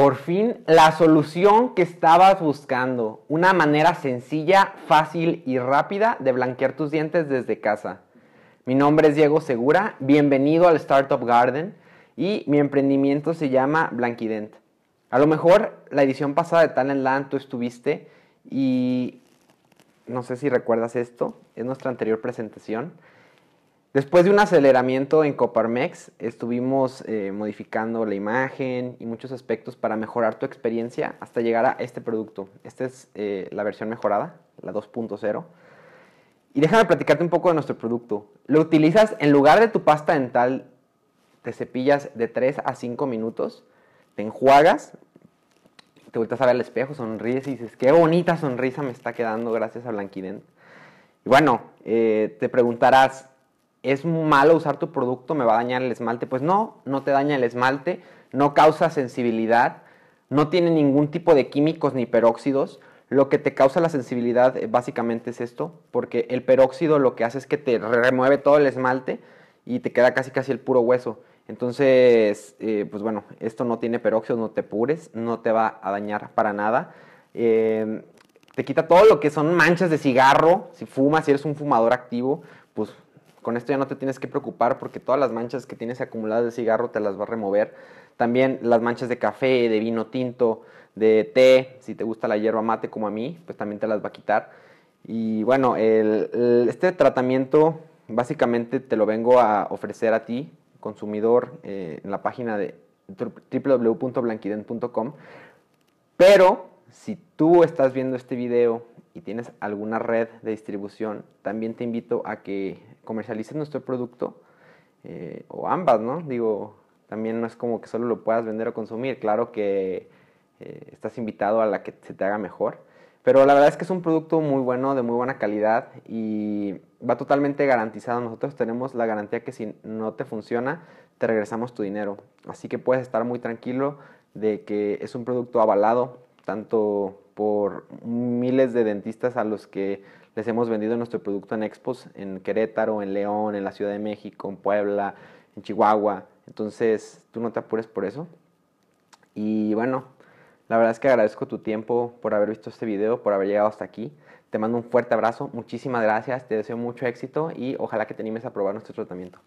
Por fin, la solución que estabas buscando. Una manera sencilla, fácil y rápida de blanquear tus dientes desde casa. Mi nombre es Diego Segura, bienvenido al Startup Garden y mi emprendimiento se llama Blanquident. A lo mejor la edición pasada de Talent Land tú estuviste y no sé si recuerdas esto, es nuestra anterior presentación. Después de un aceleramiento en Coparmex, estuvimos eh, modificando la imagen y muchos aspectos para mejorar tu experiencia hasta llegar a este producto. Esta es eh, la versión mejorada, la 2.0. Y déjame platicarte un poco de nuestro producto. Lo utilizas en lugar de tu pasta dental, te cepillas de 3 a 5 minutos, te enjuagas, te vueltas a ver al espejo, sonríes y dices, qué bonita sonrisa me está quedando gracias a Blanquident. Y bueno, eh, te preguntarás, es malo usar tu producto, me va a dañar el esmalte. Pues no, no te daña el esmalte, no causa sensibilidad, no tiene ningún tipo de químicos ni peróxidos. Lo que te causa la sensibilidad eh, básicamente es esto, porque el peróxido lo que hace es que te remueve todo el esmalte y te queda casi casi el puro hueso. Entonces, eh, pues bueno, esto no tiene peróxido, no te pures, no te va a dañar para nada. Eh, te quita todo lo que son manchas de cigarro, si fumas, si eres un fumador activo, pues con esto ya no te tienes que preocupar porque todas las manchas que tienes acumuladas de cigarro te las va a remover. También las manchas de café, de vino tinto, de té, si te gusta la hierba mate como a mí, pues también te las va a quitar. Y bueno, este tratamiento básicamente te lo vengo a ofrecer a ti, consumidor, eh, en la página de www.blanquiden.com. Pero si tú estás viendo este video y tienes alguna red de distribución, también te invito a que comercialices nuestro producto eh, o ambas, ¿no? Digo, también no es como que solo lo puedas vender o consumir, claro que eh, estás invitado a la que se te haga mejor, pero la verdad es que es un producto muy bueno, de muy buena calidad y va totalmente garantizado. Nosotros tenemos la garantía que si no te funciona, te regresamos tu dinero. Así que puedes estar muy tranquilo de que es un producto avalado, tanto por miles de dentistas a los que les hemos vendido nuestro producto en expos, en Querétaro, en León, en la Ciudad de México, en Puebla, en Chihuahua. Entonces, tú no te apures por eso. Y bueno, la verdad es que agradezco tu tiempo por haber visto este video, por haber llegado hasta aquí. Te mando un fuerte abrazo, muchísimas gracias, te deseo mucho éxito y ojalá que te animes a probar nuestro tratamiento.